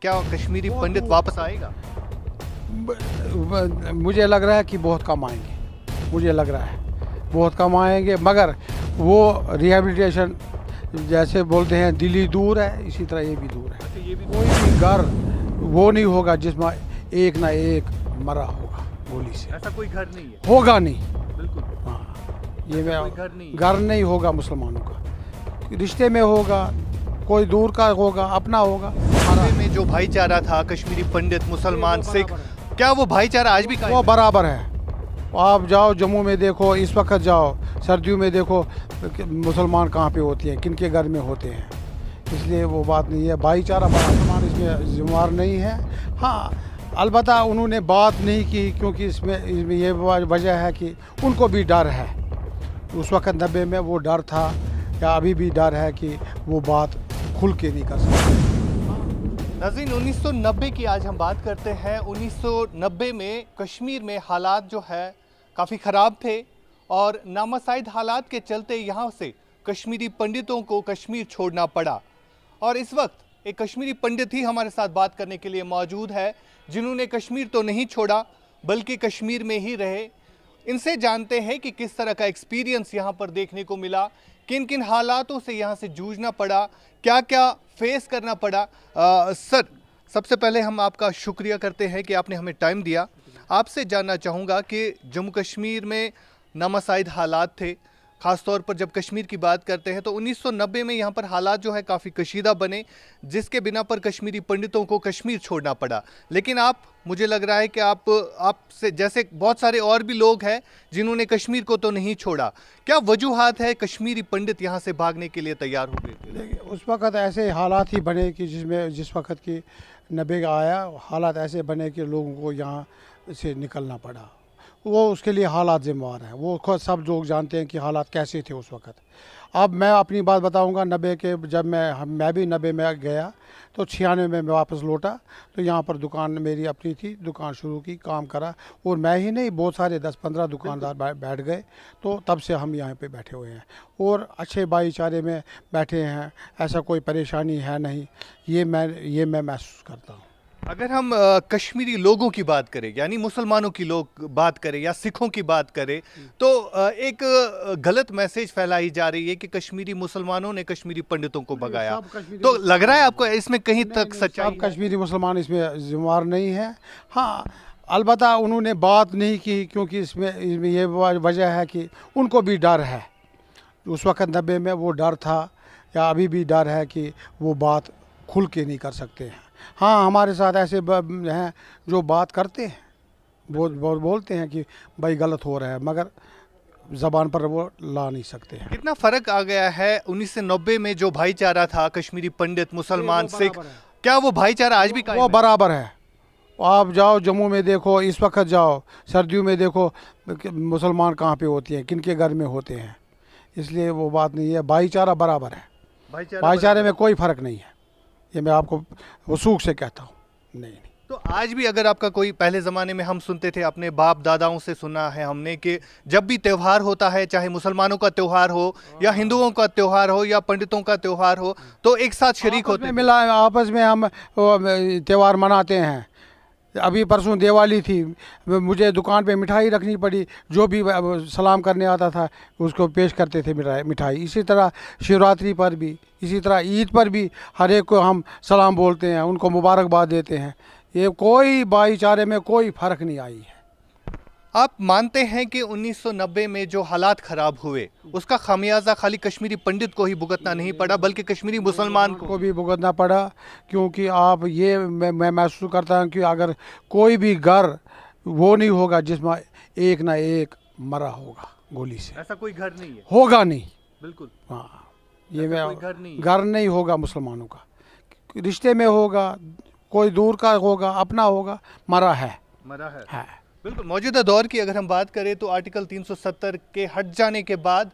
क्या कश्मीरी पंडित तो वापस आएगा ब, ब, मुझे लग रहा है कि बहुत कम आएंगे मुझे लग रहा है बहुत कम आएंगे मगर वो रिहेबिलिटेशन जैसे बोलते हैं दिल्ली दूर है इसी तरह ये भी दूर है अच्छा, ये भी कोई भी घर वो नहीं होगा जिसमें एक ना एक मरा होगा गोली से ऐसा कोई घर नहीं है होगा नहीं बिल्कुल हाँ ये मैं घर नहीं घर नहीं होगा मुसलमानों का रिश्ते में होगा कोई दूर का होगा अपना होगा सूबे में जो भाईचारा था कश्मीरी पंडित मुसलमान सिख क्या वो भाईचारा आज भी वो बराबर है आप जाओ जम्मू में देखो इस वक्त जाओ सर्दियों में देखो मुसलमान कहाँ पे होते हैं किन के घर में होते हैं इसलिए वो बात नहीं है भाईचारा मुसलमान इसमें जिम्मेवार नहीं है हाँ अलबत् उन्होंने बात नहीं की क्योंकि इसमें इसमें यह वजह है कि उनको भी डर है उस वक्त नब्बे में वो डर था या अभी भी डर है कि वो बात खुल के नहीं कर सकते सौ 1990 की आज हम बात करते हैं 1990 में कश्मीर में हालात जो है काफ़ी ख़राब थे और नामसाइद हालात के चलते यहाँ से कश्मीरी पंडितों को कश्मीर छोड़ना पड़ा और इस वक्त एक कश्मीरी पंडित ही हमारे साथ बात करने के लिए मौजूद है जिन्होंने कश्मीर तो नहीं छोड़ा बल्कि कश्मीर में ही रहे इनसे जानते हैं कि किस तरह का एक्सपीरियंस यहाँ पर देखने को मिला किन किन हालातों से यहाँ से जूझना पड़ा क्या क्या फेस करना पड़ा आ, सर सबसे पहले हम आपका शुक्रिया करते हैं कि आपने हमें टाइम दिया आपसे जानना चाहूँगा कि जम्मू कश्मीर में नामसाइद हालात थे ख़ासतौर पर जब कश्मीर की बात करते हैं तो 1990 में यहाँ पर हालात जो है काफ़ी कशीदा बने जिसके बिना पर कश्मीरी पंडितों को कश्मीर छोड़ना पड़ा लेकिन आप मुझे लग रहा है कि आप आपसे जैसे बहुत सारे और भी लोग हैं जिन्होंने कश्मीर को तो नहीं छोड़ा क्या वजूहत है कश्मीरी पंडित यहाँ से भागने के लिए तैयार हो गए उस वक़्त ऐसे हालात ही बने कि जिसमें जिस वक़्त की नबे आया हालात ऐसे बने कि लोगों को यहाँ से निकलना पड़ा वो उसके लिए हालात ज़िम्मेवार हैं वो खुद सब लोग जानते हैं कि हालात कैसे थे उस वक्त अब मैं अपनी बात बताऊंगा नब्बे के जब मैं मैं भी नब्बे में गया तो छियानवे में मैं वापस लौटा तो यहाँ पर दुकान मेरी अपनी थी दुकान शुरू की काम करा और मैं ही नहीं बहुत सारे दस पंद्रह दुकानदार बैठ गए तो तब से हम यहाँ पे बैठे हुए हैं और अच्छे भाईचारे में बैठे हैं ऐसा कोई परेशानी है नहीं ये मैं ये मैं महसूस करता हूँ अगर हम कश्मीरी लोगों की बात करें यानी मुसलमानों की लोग बात करें या सिखों की बात करें तो एक गलत मैसेज फैलाई जा रही है कि कश्मीरी मुसलमानों ने कश्मीरी पंडितों को भगाया तो लग रहा है आपको इसमें कहीं नहीं, तक आप कश्मीरी मुसलमान इसमें जिम्मेवार नहीं है हाँ अलबत् उन्होंने बात नहीं की क्योंकि इसमें इसमें यह वजह है कि उनको भी डर है उस वक्त नब्बे में वो डर था या अभी भी डर है कि वो बात खुल के नहीं कर सकते हैं हाँ हमारे साथ ऐसे हैं जो बात करते हैं वो बो, बोलते हैं कि भाई गलत हो रहा है मगर ज़बान पर वो ला नहीं सकते हैं कितना फ़र्क आ गया है उन्नीस सौ नब्बे में जो भाईचारा था कश्मीरी पंडित मुसलमान सिख क्या वो भाईचारा आज भी वो बराबर है आप जाओ जम्मू में देखो इस वक्त जाओ सर्दियों में देखो मुसलमान कहाँ पे होते हैं किन के घर में होते हैं इसलिए वो बात नहीं है भाईचारा बराबर है भाईचारे में कोई फ़र्क नहीं है ये मैं आपको वसूख से कहता हूँ नहीं तो आज भी अगर आपका कोई पहले ज़माने में हम सुनते थे अपने बाप दादाओं से सुना है हमने कि जब भी त्यौहार होता है चाहे मुसलमानों का त्यौहार हो या हिंदुओं का त्यौहार हो या पंडितों का त्यौहार हो तो एक साथ शरीक होते मिला आपस में हम त्यौहार मनाते हैं अभी परसों दिवाली थी मुझे दुकान पे मिठाई रखनी पड़ी जो भी सलाम करने आता था उसको पेश करते थे मिठाई इसी तरह शिवरात्रि पर भी इसी तरह ईद पर भी हर एक को हम सलाम बोलते हैं उनको मुबारकबाद देते हैं ये कोई भाईचारे में कोई फ़र्क नहीं आई है आप मानते हैं कि 1990 में जो हालात खराब हुए उसका खामियाजा खाली कश्मीरी पंडित को ही भुगतना नहीं पड़ा बल्कि कश्मीरी मुसलमान को भी भुगतना पड़ा क्योंकि आप ये मैं महसूस करता हूँ कि अगर कोई भी घर वो नहीं होगा जिसमें एक ना एक मरा होगा गोली से ऐसा कोई घर नहीं है होगा नहीं बिल्कुल हाँ ये मैं घर नहीं घर नहीं होगा मुसलमानों का रिश्ते में होगा कोई दूर का होगा अपना होगा मरा है मरा है, है। बिल्कुल मौजूदा दौर की अगर हम बात करें तो आर्टिकल 370 के हट जाने के बाद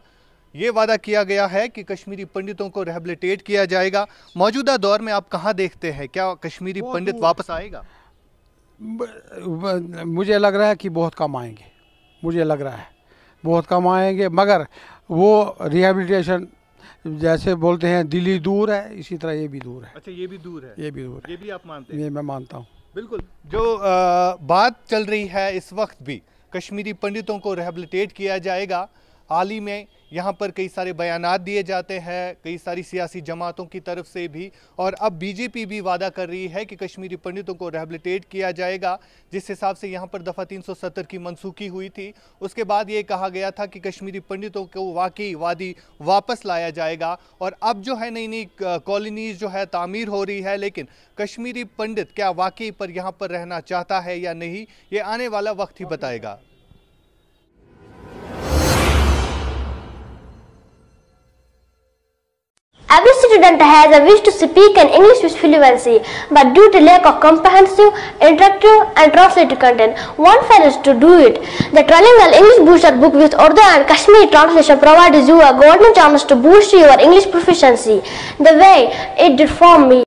ये वादा किया गया है कि कश्मीरी पंडितों को रिहेबिलिटेट किया जाएगा मौजूदा दौर में आप कहाँ देखते हैं क्या कश्मीरी पंडित तो- वापस आएगा मुझे लग रहा है कि बहुत कम आएंगे मुझे लग रहा है बहुत कम आएंगे मगर वो रिहेबिलिटेशन जैसे बोलते हैं दिल्ली दूर है इसी तरह ये भी दूर है अच्छा ये भी दूर है ये भी दूर है ये भी आप मानते हैं ये मैं मानता हूँ बिल्कुल जो आ, बात चल रही है इस वक्त भी कश्मीरी पंडितों को रिहेबलीटेट किया जाएगा हाल ही में यहाँ पर कई सारे बयान दिए जाते हैं कई सारी सियासी जमातों की तरफ से भी और अब बीजेपी भी वादा कर रही है कि कश्मीरी पंडितों को रेहबिलिटेट किया जाएगा जिस हिसाब से यहाँ पर दफ़ा 370 की मनसूखी हुई थी उसके बाद ये कहा गया था कि कश्मीरी पंडितों को वाकई वादी वापस लाया जाएगा और अब जो है नई नई कॉलोनीज़ जो है तामीर हो रही है लेकिन कश्मीरी पंडित क्या वाकई पर यहाँ पर रहना चाहता है या नहीं ये आने वाला वक्त ही बताएगा Every student has a wish to speak an English with fluency, but due to lack of comprehensive, interactive and translated content, one fails to do it. The Trilingual English Booster book with Urdu and Kashmiri translation provides you a golden chance to boost your English proficiency, the way it did for me.